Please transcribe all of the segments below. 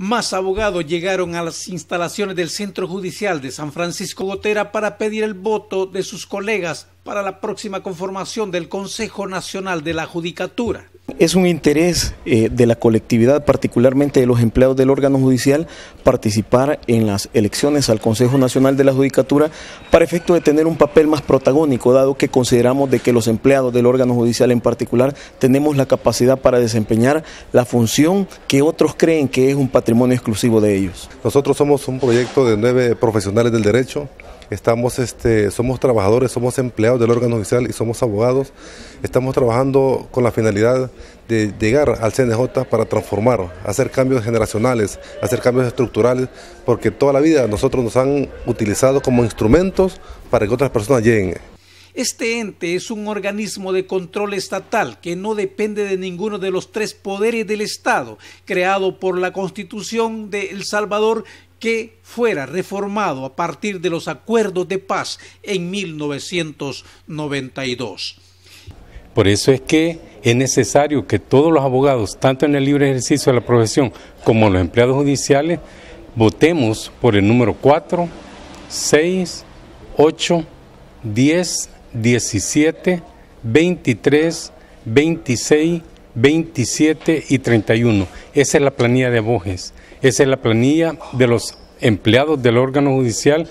Más abogados llegaron a las instalaciones del Centro Judicial de San Francisco Gotera para pedir el voto de sus colegas para la próxima conformación del Consejo Nacional de la Judicatura es un interés eh, de la colectividad, particularmente de los empleados del órgano judicial, participar en las elecciones al Consejo Nacional de la Judicatura para efecto de tener un papel más protagónico, dado que consideramos de que los empleados del órgano judicial en particular tenemos la capacidad para desempeñar la función que otros creen que es un patrimonio exclusivo de ellos. Nosotros somos un proyecto de nueve profesionales del derecho estamos, este, somos trabajadores, somos empleados del órgano oficial y somos abogados. Estamos trabajando con la finalidad de llegar al CNJ para transformar, hacer cambios generacionales, hacer cambios estructurales, porque toda la vida nosotros nos han utilizado como instrumentos para que otras personas lleguen. Este ente es un organismo de control estatal que no depende de ninguno de los tres poderes del Estado, creado por la Constitución de El Salvador que fuera reformado a partir de los acuerdos de paz en 1992. Por eso es que es necesario que todos los abogados, tanto en el libre ejercicio de la profesión como los empleados judiciales, votemos por el número 4, 6, 8, 10 17, 23, 26, 27 y 31. Esa es la planilla de Bojes, esa es la planilla de los empleados del órgano judicial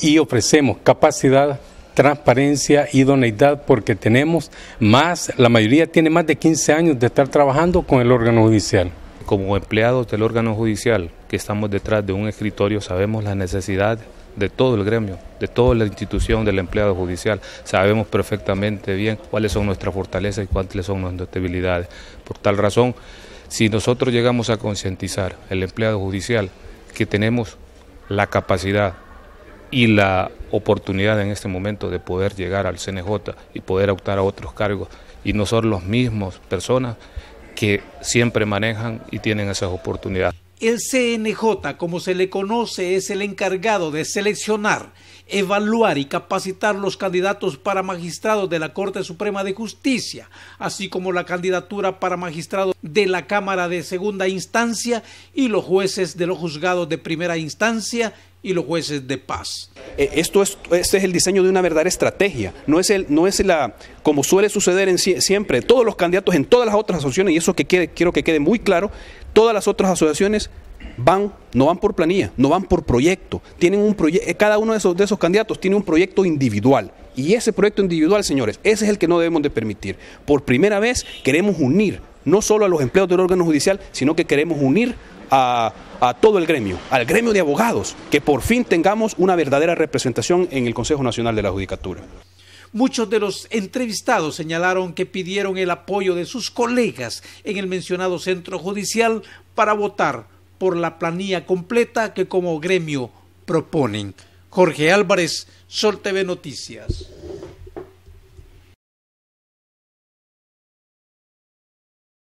y ofrecemos capacidad, transparencia, idoneidad, porque tenemos más, la mayoría tiene más de 15 años de estar trabajando con el órgano judicial. Como empleados del órgano judicial que estamos detrás de un escritorio sabemos las necesidades de todo el gremio, de toda la institución del empleado judicial. Sabemos perfectamente bien cuáles son nuestras fortalezas y cuáles son nuestras debilidades. Por tal razón, si nosotros llegamos a concientizar al empleado judicial que tenemos la capacidad y la oportunidad en este momento de poder llegar al CNJ y poder optar a otros cargos y no son los mismos personas que siempre manejan y tienen esas oportunidades. El CNJ, como se le conoce, es el encargado de seleccionar, evaluar y capacitar los candidatos para magistrados de la Corte Suprema de Justicia, así como la candidatura para magistrados de la Cámara de Segunda Instancia y los jueces de los juzgados de primera instancia y los jueces de paz. Eh, esto es, este es el diseño de una verdadera estrategia, no es, no es la, como suele suceder en, siempre, todos los candidatos en todas las otras asociaciones, y eso que quiero que quede muy claro, todas las otras asociaciones van, no van por planilla, no van por proyecto, tienen un eh, cada uno de esos, de esos candidatos tiene un proyecto individual, y ese proyecto individual, señores, ese es el que no debemos de permitir. Por primera vez queremos unir no solo a los empleados del órgano judicial, sino que queremos unir a a todo el gremio, al gremio de abogados, que por fin tengamos una verdadera representación en el Consejo Nacional de la Judicatura. Muchos de los entrevistados señalaron que pidieron el apoyo de sus colegas en el mencionado centro judicial para votar por la planilla completa que como gremio proponen. Jorge Álvarez, Sol TV Noticias.